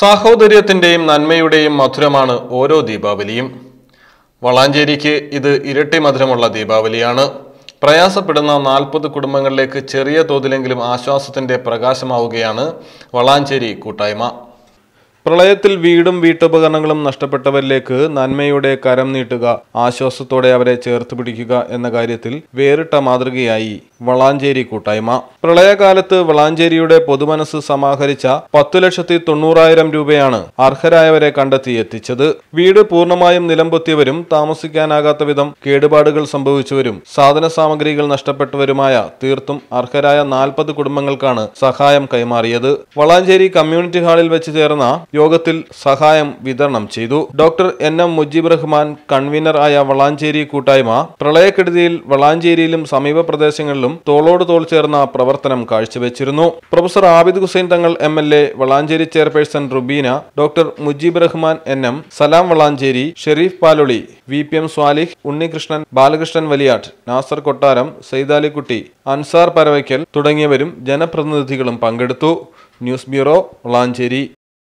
സാഹോദര്യത്തിൻ്റെയും നന്മയുടെയും മധുരമാണ് ഓരോ ദീപാവലിയും വളാഞ്ചേരിക്ക് ഇത് ഇരട്ടി മധുരമുള്ള ദീപാവലിയാണ് പ്രയാസപ്പെടുന്ന നാൽപ്പത് കുടുംബങ്ങളിലേക്ക് ചെറിയ തോതിലെങ്കിലും ആശ്വാസത്തിൻ്റെ പ്രകാശമാവുകയാണ് വളാഞ്ചേരി കൂട്ടായ്മ പ്രളയത്തിൽ വീടും വീട്ടുപകരണങ്ങളും നഷ്ടപ്പെട്ടവരിലേക്ക് നന്മയുടെ കരം നീട്ടുക ആശ്വാസത്തോടെ അവരെ ചേർത്ത് പിടിക്കുക എന്ന കാര്യത്തിൽ വേറിട്ട മാതൃകയായി വളാഞ്ചേരി കൂട്ടായ്മ പ്രളയകാലത്ത് വളാഞ്ചേരിയുടെ പൊതുമനസ് സമാഹരിച്ച പത്തു ലക്ഷത്തി തൊണ്ണൂറായിരം രൂപയാണ് അർഹരായവരെ കണ്ടെത്തി എത്തിച്ചത് വീട് പൂർണ്ണമായും നിലംപൊത്തിയവരും താമസിക്കാനാകാത്ത വിധം കേടുപാടുകൾ സംഭവിച്ചവരും സാധന സാമഗ്രികൾ നഷ്ടപ്പെട്ടവരുമായ തീർത്തും അർഹരായ നാൽപ്പത് കുടുംബങ്ങൾക്കാണ് സഹായം കൈമാറിയത് വളാഞ്ചേരി കമ്മ്യൂണിറ്റി ഹാളിൽ വെച്ച് ചേർന്ന യോഗത്തിൽ സഹായം വിതരണം ചെയ്തു doctor N M Mujeeb Rahman convener ആയ വളാഞ്ചേരി കൂട്ടായ്മ പ്രളയക്കെടുതിയിൽ വളാഞ്ചേരിയിലും സമീപ പ്രദേശങ്ങളിലും തോളോട് തോൾ ചേർന്ന പ്രവർത്തനം കാഴ്ചവെച്ചിരുന്നു professor Abid Hussain Thangal M L A Valanchery chairperson Rubeena doctor Mujeeb Rahman N M Salam Valanchery Sherif Paloli V P M Swalih Unnikrishnan Balakrishnan Valiyat Nasar Kottaram Saidalikutty Ansar പരവയ്ക്കൽ തുടങ്ങിയവരും ജനപ്രതിനിധികളും പങ്കെടുത്തു ന്യൂസ് ബ്യൂറോ വളാഞ്ചേരി